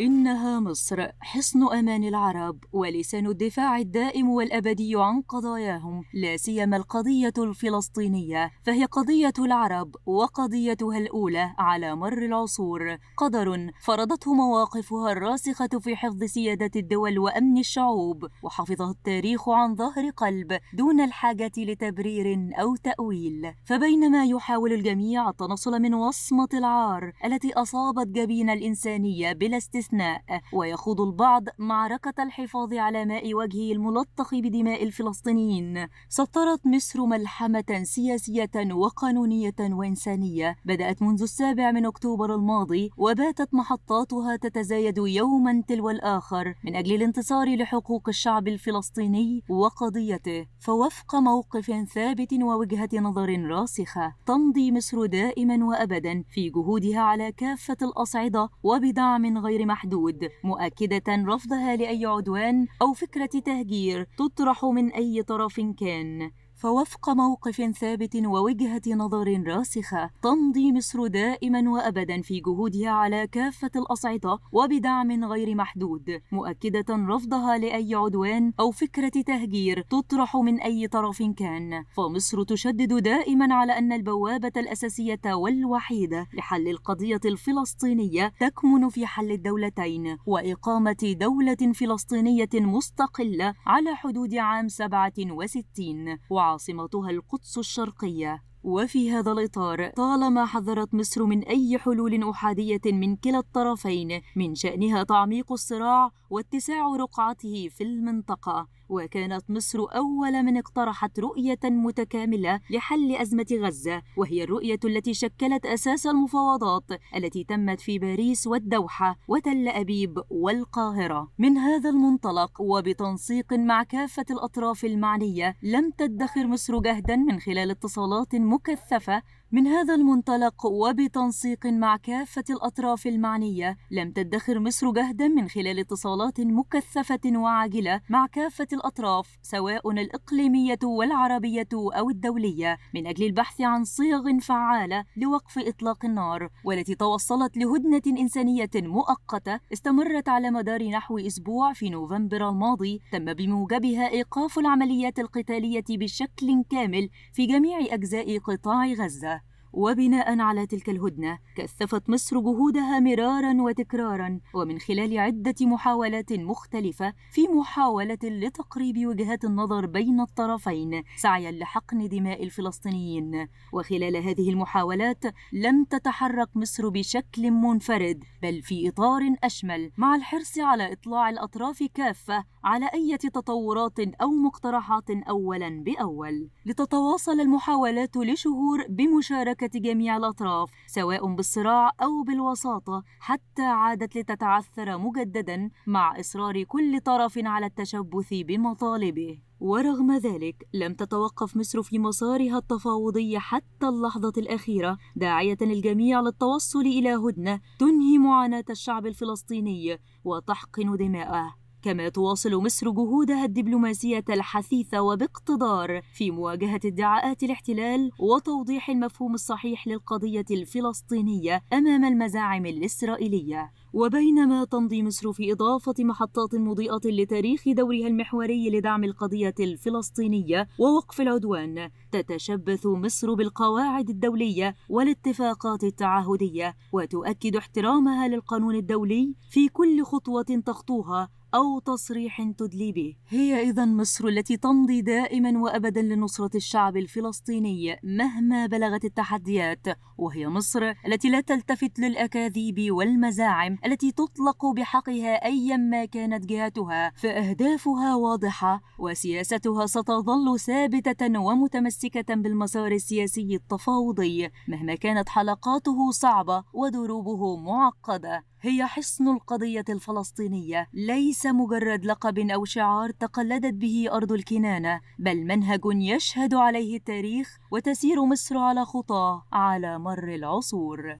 إنها مصر حصن أمان العرب ولسان الدفاع الدائم والأبدي عن قضاياهم لا سيما القضية الفلسطينية فهي قضية العرب وقضيتها الأولى على مر العصور قدر فرضته مواقفها الراسخة في حفظ سيادة الدول وأمن الشعوب وحفظها التاريخ عن ظهر قلب دون الحاجة لتبرير أو تأويل فبينما يحاول الجميع التنصل من وصمة العار التي أصابت جبين الإنسانية بلا استثناء استثناء ويخوض البعض معركة الحفاظ على ماء وجهه الملطخ بدماء الفلسطينيين سطرت مصر ملحمة سياسية وقانونية وإنسانية بدأت منذ السابع من أكتوبر الماضي وباتت محطاتها تتزايد يوما تلو الآخر من أجل الانتصار لحقوق الشعب الفلسطيني وقضيته فوفق موقف ثابت ووجهة نظر راسخة تمضي مصر دائما وأبدا في جهودها على كافة الأصعدة وبدعم غير محدود محدود مؤكدة رفضها لأي عدوان أو فكرة تهجير تطرح من أي طرف كان فوفق موقف ثابت ووجهة نظر راسخة تمضي مصر دائما وأبدا في جهودها على كافة الأصعدة وبدعم غير محدود مؤكدة رفضها لأي عدوان أو فكرة تهجير تطرح من أي طرف كان فمصر تشدد دائما على أن البوابة الأساسية والوحيدة لحل القضية الفلسطينية تكمن في حل الدولتين وإقامة دولة فلسطينية مستقلة على حدود عام 67 عاصمتها القدس الشرقية وفي هذا الإطار طالما حذرت مصر من أي حلول أحادية من كلا الطرفين من شأنها تعميق الصراع واتساع رقعته في المنطقة وكانت مصر أول من اقترحت رؤية متكاملة لحل أزمة غزة وهي الرؤية التي شكلت أساس المفاوضات التي تمت في باريس والدوحة وتل أبيب والقاهرة من هذا المنطلق وبتنسيق مع كافة الأطراف المعنية لم تدخر مصر جهدا من خلال اتصالات مكثفة من هذا المنطلق وبتنسيق مع كافة الأطراف المعنية لم تدخر مصر جهدا من خلال اتصالات مكثفة وعاجلة مع كافة الأطراف سواء الإقليمية والعربية أو الدولية من أجل البحث عن صيغ فعالة لوقف إطلاق النار والتي توصلت لهدنة إنسانية مؤقتة استمرت على مدار نحو أسبوع في نوفمبر الماضي تم بموجبها إيقاف العمليات القتالية بشكل كامل في جميع أجزاء قطاع غزة وبناء على تلك الهدنة كثفت مصر جهودها مرارا وتكرارا ومن خلال عدة محاولات مختلفة في محاولة لتقريب وجهات النظر بين الطرفين سعيا لحقن دماء الفلسطينيين وخلال هذه المحاولات لم تتحرك مصر بشكل منفرد بل في إطار أشمل مع الحرص على إطلاع الأطراف كافة على أي تطورات أو مقترحات أولا بأول لتتواصل المحاولات لشهور بمشاركة مشاركة جميع الأطراف سواء بالصراع أو بالوساطة حتى عادت لتتعثر مجددا مع إصرار كل طرف على التشبث بمطالبه ورغم ذلك لم تتوقف مصر في مسارها التفاوضي حتى اللحظة الأخيرة داعية الجميع للتوصل إلى هدنة تنهي معاناة الشعب الفلسطيني وتحقن دماءه كما تواصل مصر جهودها الدبلوماسية الحثيثة وباقتدار في مواجهة ادعاءات الاحتلال وتوضيح المفهوم الصحيح للقضية الفلسطينية أمام المزاعم الإسرائيلية وبينما تمضي مصر في إضافة محطات مضيئة لتاريخ دورها المحوري لدعم القضية الفلسطينية ووقف العدوان تتشبث مصر بالقواعد الدولية والاتفاقات التعهدية وتؤكد احترامها للقانون الدولي في كل خطوة تخطوها أو تصريح تدلي به هي إذا مصر التي تمضي دائما وأبدا لنصرة الشعب الفلسطيني مهما بلغت التحديات وهي مصر التي لا تلتفت للأكاذيب والمزاعم التي تطلق بحقها أيا ما كانت جهتها فأهدافها واضحة وسياستها ستظل ثابتة ومتمسكة بالمسار السياسي التفاوضي مهما كانت حلقاته صعبة ودروبه معقدة هي حصن القضية الفلسطينية ليس مجرد لقب أو شعار تقلدت به أرض الكنانة بل منهج يشهد عليه التاريخ وتسير مصر على خطاه على مر العصور